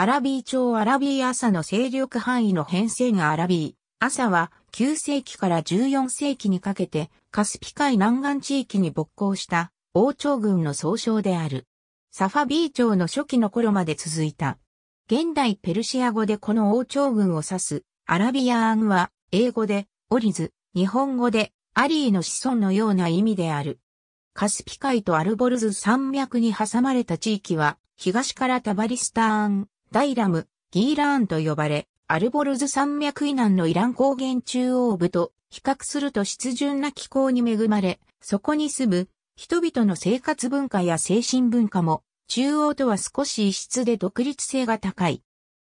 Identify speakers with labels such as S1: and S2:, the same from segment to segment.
S1: アラビー朝アラビー朝の勢力範囲の編成がアラビー。朝は9世紀から14世紀にかけてカスピ海南岸地域に勃興した王朝軍の総称である。サファビー朝の初期の頃まで続いた。現代ペルシア語でこの王朝軍を指すアラビアーンは英語でオリズ、日本語でアリーの子孫のような意味である。カスピ海とアルボルズ山脈に挟まれた地域は東からタバリスターン、ダイラム、ギーラーンと呼ばれ、アルボルズ山脈以南のイラン高原中央部と比較すると湿潤な気候に恵まれ、そこに住む人々の生活文化や精神文化も中央とは少し異質で独立性が高い。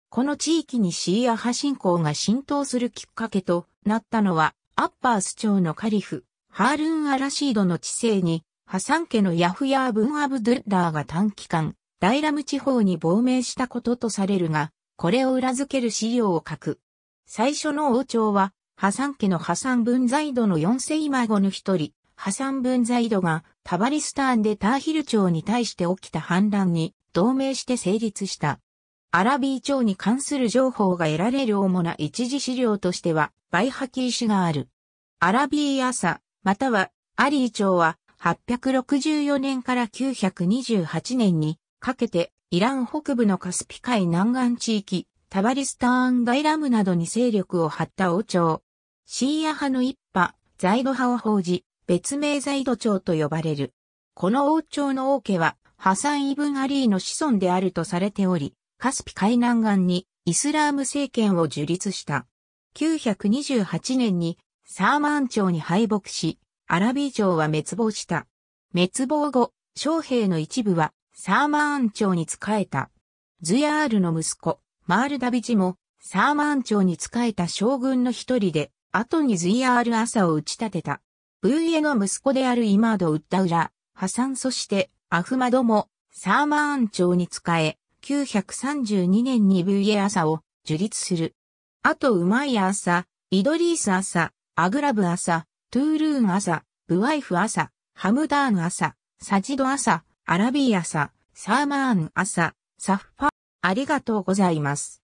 S1: この地域にシーア派信仰が浸透するきっかけとなったのは、アッパース町のカリフ、ハールン・アラシードの治世に、ハサン家のヤフヤー・ブン・アブドゥッダーが短期間、ダイラム地方に亡命したこととされるが、これを裏付ける資料を書く。最初の王朝は、ハサン家のハサン・ブンザイドの四世孫の一人、ハサン・ブンザイドがタバリスターンでターヒル朝に対して起きた反乱に同盟して成立した。アラビー朝に関する情報が得られる主な一時資料としては、バイハキー氏がある。アラビー朝、または、アリー朝は、864年から928年に、かけて、イラン北部のカスピ海南岸地域、タバリスターンガイラムなどに勢力を張った王朝。シーア派の一派、ザイド派を報じ、別名ザイド朝と呼ばれる。この王朝の王家は、ハサン・イブン・アリーの子孫であるとされており、カスピ海南岸にイスラーム政権を樹立した。928年にサーマン朝に敗北し、アラビー朝は滅亡した。滅亡後、将兵の一部はサーマーン朝に仕えた。ズヤールの息子、マールダビジも、サーマーン朝に仕えた将軍の一人で、後にズヤール朝を打ち立てた。ブーエの息子であるイマード・ウッダウラ、破産そしてアフマドもサーマーン朝に仕え、932年にブーエ朝を樹立する。あとウマイア朝、イドリース朝、アグラブ朝、トゥールーン朝、ブワイフ朝、ハムダーン朝、サジド朝、アラビー朝、サーマーン朝、サッファ、ありがとうございます。